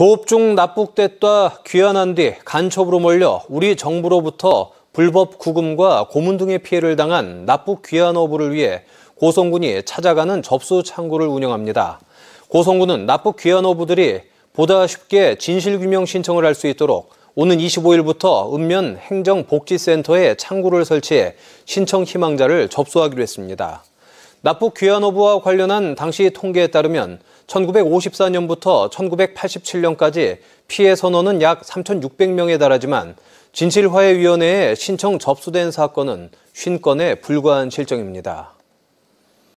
조업중 납북됐다 귀환한 뒤 간첩으로 몰려 우리 정부로부터 불법 구금과 고문 등의 피해를 당한 납북 귀환 어부를 위해 고성군이 찾아가는 접수 창구를 운영합니다. 고성군은 납북 귀환 어부들이 보다 쉽게 진실규명 신청을 할 수 있도록 오는 25일부터 읍면 행정복지센터에 창구를 설치해 신청 희망자를 접수하기로 했습니다. 납북 귀환 오부와 관련한 당시 통계에 따르면 1954년부터 1987년까지 피해 선호는약 3,600명에 달하지만 진실화해위원회에 신청 접수된 사건은 50건에 불과한 실정입니다.